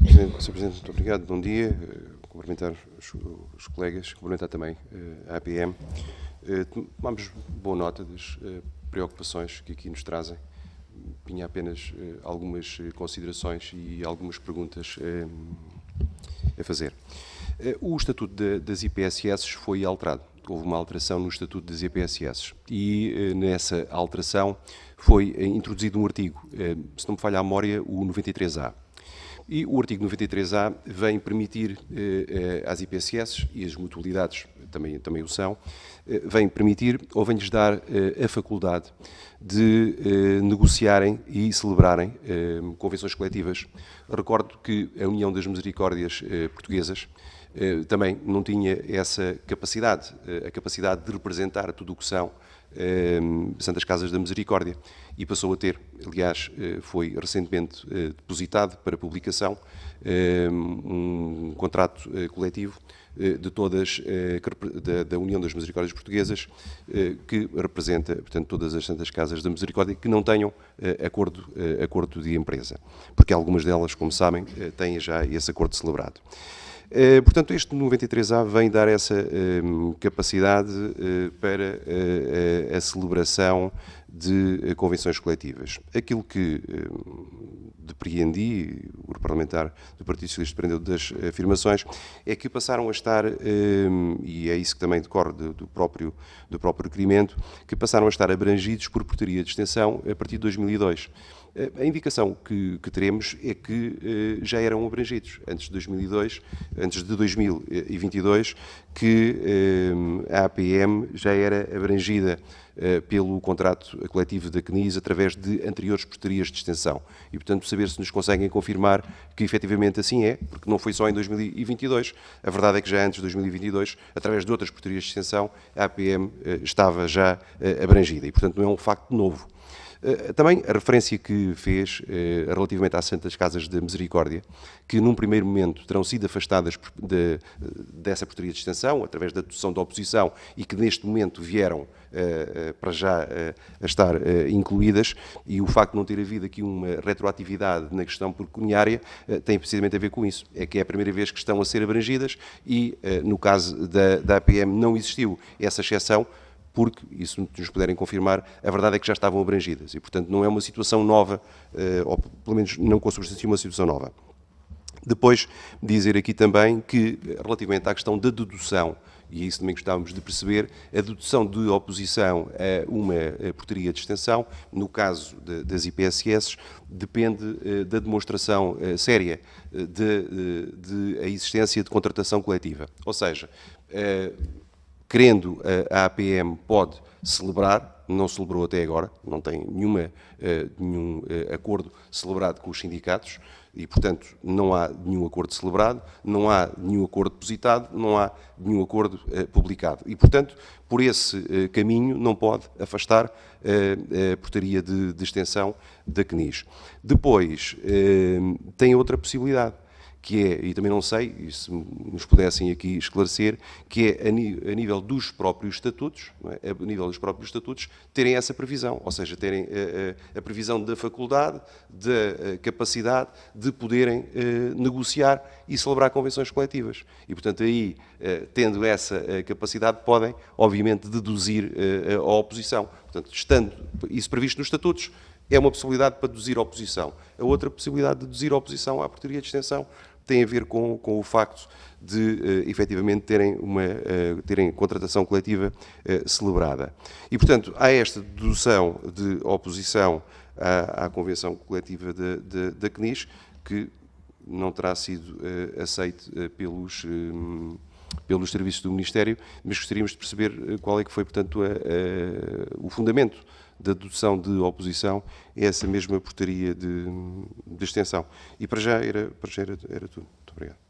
Sr. Presidente, Presidente, muito obrigado. Bom dia. Eh, cumprimentar os, os colegas, cumprimentar também eh, a APM. Eh, tomamos boa nota das preocupações que aqui nos trazem. Tinha apenas algumas considerações e algumas perguntas a fazer. O Estatuto das IPSS foi alterado. Houve uma alteração no Estatuto das IPSS e nessa alteração foi introduzido um artigo, se não me falha a memória, o 93A, e o artigo 93A vem permitir eh, eh às IPCS, e as mutualidades também, também o são, eh, vem permitir ou vem-lhes dar eh, a faculdade de eh, negociarem e celebrarem eh, convenções coletivas. Recordo que a União das Misericórdias Portuguesas eh, também não tinha essa capacidade, eh, a capacidade de representar tudo o que são eh, Santas Casas da Misericórdia e passou a ter, aliás, foi recentemente depositado para publicação um contrato coletivo de todas da União das Misericórdias Portuguesas que representa, portanto, todas as Santas Casas da Misericórdia que não tenham acordo acordo de empresa, porque algumas delas, como sabem, têm já esse acordo celebrado. Eh, portanto, este 93A vem dar essa ehm, capacidade eh, para eh, a celebração de eh, convenções coletivas. Aquilo que eh, depreendi, o grupo parlamentar do Partido Socialista prendeu das afirmações, é que passaram a estar, eh, e é isso que também decorre do próprio, do próprio requerimento, que passaram a estar abrangidos por portaria de extensão a partir de 2002. A indicação que, que teremos é que eh, já eram abrangidos antes de 2002, antes de 2022, que eh, a APM já era abrangida eh, pelo contrato coletivo da CNIS através de anteriores portarias de extensão. E, portanto, saber se nos conseguem confirmar que efetivamente assim é, porque não foi só em 2022. A verdade é que já antes de 2022, através de outras portarias de extensão, a APM eh, estava já eh, abrangida. E, portanto, não é um facto novo. Eh, também a referência que fez eh, relativamente às Santas Casas de Misericórdia, que num primeiro momento terão sido afastadas de, eh, dessa portaria de extensão, através da dedução da oposição, e que neste momento vieram para já a estar incluídas, e o facto de não ter havido aqui uma retroatividade na questão pecuniária tem precisamente a ver com isso. É que é a primeira vez que estão a ser abrangidas e, no caso da, da APM, não existiu essa exceção porque, isso nos puderem confirmar, a verdade é que já estavam abrangidas e, portanto, não é uma situação nova, eh, ou pelo menos não substância uma situação nova. Depois, dizer aqui também que, relativamente à questão da dedução, e é isso também gostávamos de perceber, a dedução de oposição a uma portaria de extensão, no caso de, das IPSS, depende eh, da demonstração eh, séria da de, de, de, a existência de contratação coletiva. Ou seja, querendo eh, a APM pode celebrar, não celebrou até agora, não tem nenhuma, eh, nenhum eh, acordo celebrado com os sindicatos e, portanto, não há nenhum acordo celebrado, não há nenhum acordo depositado, não há nenhum acordo publicado. E, portanto, por esse caminho não pode afastar a portaria de, de extensão da CNIS. Depois, tem outra possibilidade que é, e também não sei, e se nos pudessem aqui esclarecer, que é a, nível dos próprios estatutos, é? a nível dos próprios estatutos, terem essa previsão, ou seja, terem a, eh, a, eh, a previsão da faculdade, da eh, capacidade de poderem negociar e celebrar convenções coletivas. E, portanto, aí, tendo essa capacidade, podem, obviamente, deduzir a oposição. Portanto, estando isso previsto nos estatutos, é uma possibilidade para deduzir a oposição. A outra possibilidade de deduzir a oposição à portaria de extensão tem a ver com, com o facto de uh, efetivamente terem, uma, uh, terem contratação coletiva uh, celebrada. E, portanto, há esta dedução de oposição à, à Convenção Coletiva da, CNIS, que não terá sido uh, aceito pelos pelos serviços do Ministério, mas gostaríamos de perceber eh, qual é que foi, portanto, a, a, o fundamento da dedução de oposição a essa mesma portaria de, de extensão. E para já era, para já era, era tudo. Muito obrigado.